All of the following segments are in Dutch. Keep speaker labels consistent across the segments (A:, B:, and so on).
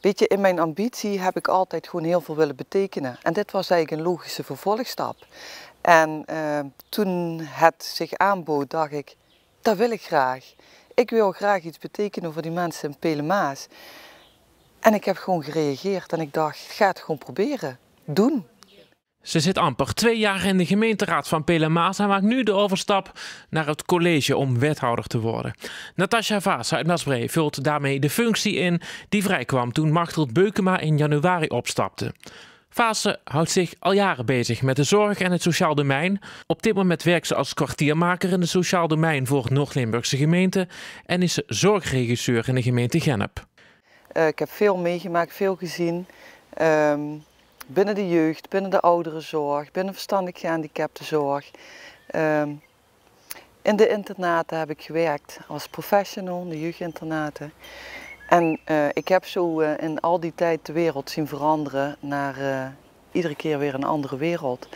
A: Weet je, in mijn ambitie heb ik altijd gewoon heel veel willen betekenen. En dit was eigenlijk een logische vervolgstap. En eh, toen het zich aanbood, dacht ik, dat wil ik graag. Ik wil graag iets betekenen voor die mensen in Pelemaas. En ik heb gewoon gereageerd en ik dacht, ga het gewoon proberen. Doen.
B: Ze zit amper twee jaar in de gemeenteraad van Pelemaas en maakt nu de overstap naar het college om wethouder te worden. Natasja Vaas uit Nasbree vult daarmee de functie in die vrijkwam toen Machtel Beukema in januari opstapte. Vaassen houdt zich al jaren bezig met de zorg en het sociaal domein. Op dit moment werkt ze als kwartiermaker in het sociaal domein voor Noord-Limburgse gemeente en is zorgregisseur in de gemeente Genep.
A: Eh, ik heb veel meegemaakt, veel gezien. Ehm, binnen de jeugd, binnen de ouderenzorg, binnen verstandig gehandicaptenzorg. Um, ehm, in de internaten heb ik gewerkt als professional, de jeugdinternaten. En eh, ik heb zo eh, in al die tijd de wereld zien veranderen naar eh, iedere keer weer een andere wereld.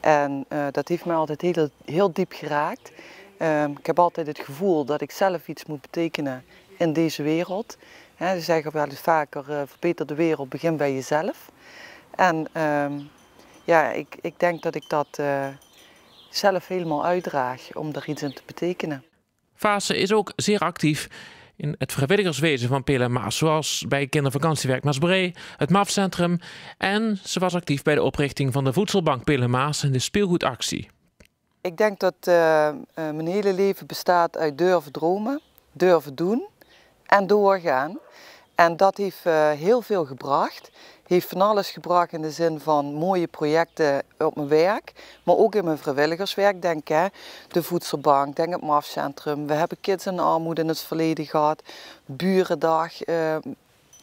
A: En dat heeft mij altijd heel, heel diep geraakt. Ehm, ik heb altijd het gevoel dat ik zelf iets moet betekenen in deze wereld. ze zeggen wel eens vaker, verbeter de wereld, begin bij jezelf. En ehm, ja, ik, ik denk dat ik dat eh, zelf helemaal uitdraag om daar iets in te betekenen.
B: Fase is ook zeer actief in het vrijwilligerswezen van Pelen Maas, zoals bij kindervakantiewerk Maasbree, het MAF-centrum en ze was actief bij de oprichting van de voedselbank Pelen Maas en de speelgoedactie.
A: Ik denk dat eh, eh, mijn hele leven bestaat uit durven dromen, durven doen en doorgaan. En dat heeft eh, heel veel gebracht. Heeft van alles gebracht in de zin van mooie projecten op mijn werk, maar ook in mijn vrijwilligerswerk. Denk hè, de voedselbank, denk het MAF-centrum. We hebben kids in armoede in het verleden gehad, burendag, eh,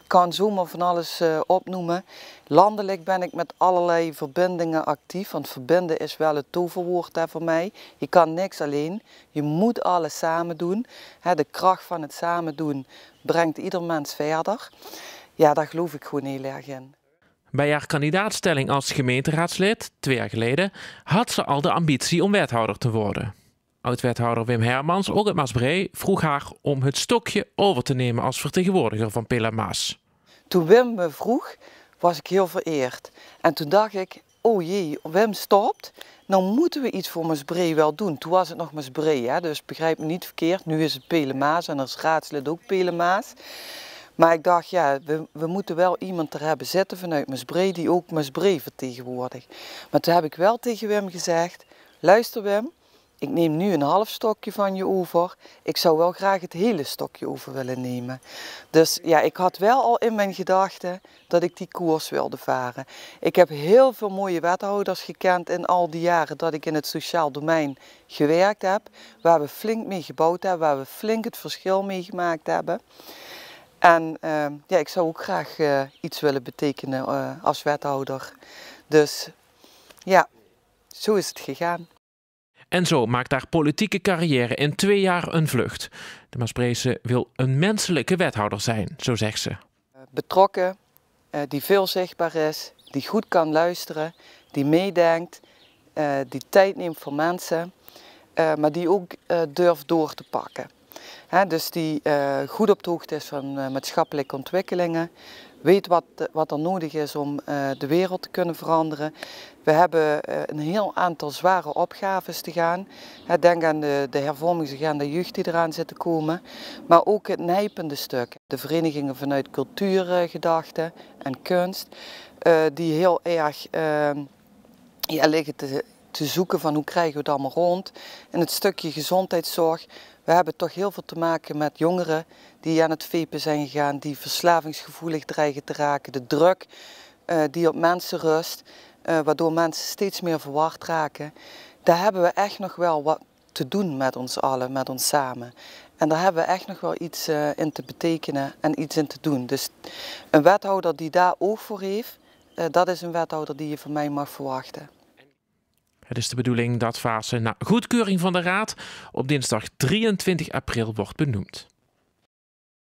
A: kan zomaar van alles eh, opnoemen. Landelijk ben ik met allerlei verbindingen actief, want verbinden is wel het toverwoord daar voor mij. Je kan niks alleen, je moet alles samen doen. de kracht van het samen doen brengt ieder mens verder. Ja, daar geloof ik gewoon heel erg in.
B: Bij haar kandidaatstelling als gemeenteraadslid, twee jaar geleden, had ze al de ambitie om wethouder te worden. Oudwethouder Wim Hermans, ook uit Maasbree, vroeg haar om het stokje over te nemen als vertegenwoordiger van Pilla Maas.
A: Toen Wim me vroeg, was ik heel vereerd. En toen dacht ik, oh jee, Wim stopt, dan nou moeten we iets voor Maasbree wel doen. Toen was het nog Maasbree, hè? dus begrijp me niet verkeerd. Nu is het Maas en als raadslid ook Maas. Maar ik dacht, ja, we, we moeten wel iemand er hebben zitten vanuit Maasbree die ook Maasbree vertegenwoordigt. Maar toen heb ik wel tegen Wim gezegd, luister Wim, ik neem nu een half stokje van je over. Ik zou wel graag het hele stokje over willen nemen. Dus ja, ik had wel al in mijn gedachten dat ik die koers wilde varen. Ik heb heel veel mooie wethouders gekend in al die jaren dat ik in het sociaal domein gewerkt heb. Waar we flink mee gebouwd hebben, waar we flink het verschil mee gemaakt hebben. En eh, ja, ik zou ook graag eh, iets willen betekenen eh, als wethouder. Dus ja, zo is het gegaan.
B: En zo maakt haar politieke carrière in twee jaar een vlucht. De Maasbreese wil een menselijke wethouder zijn, zo zegt ze. Eh,
A: betrokken, eh, die veel zichtbaar is, die goed kan luisteren, die meedenkt, eh, die tijd neemt voor mensen, maar die ook durft door te pakken dus die eh, goed op de hoogte is van eh, maatschappelijke ontwikkelingen, weet wat, wat er nodig is om eh, de wereld te kunnen veranderen. We hebben een heel aantal zware opgaves te gaan. denk aan de, de hervormingsagenda jeugd die eraan zit te komen, maar ook het nijpende stuk. De verenigingen vanuit cultuurgedachten en kunst, die heel erg ja, liggen te, te zoeken van hoe krijgen we het allemaal rond. En het stukje gezondheidszorg, we hebben toch heel veel te maken met jongeren die aan het vepen zijn gegaan, die verslavingsgevoelig dreigen te raken, de druk eh, die op mensen rust, eh, waardoor mensen steeds meer verward raken. Daar hebben we echt nog wel wat te doen met ons allen, met ons samen. En daar hebben we echt nog wel iets eh, in te betekenen en iets in te doen. Dus een wethouder die daar oog voor heeft, dat is een wethouder die je van mij mag verwachten.
B: Het is de bedoeling dat fase na goedkeuring van de Raad op dinsdag 23 april wordt benoemd.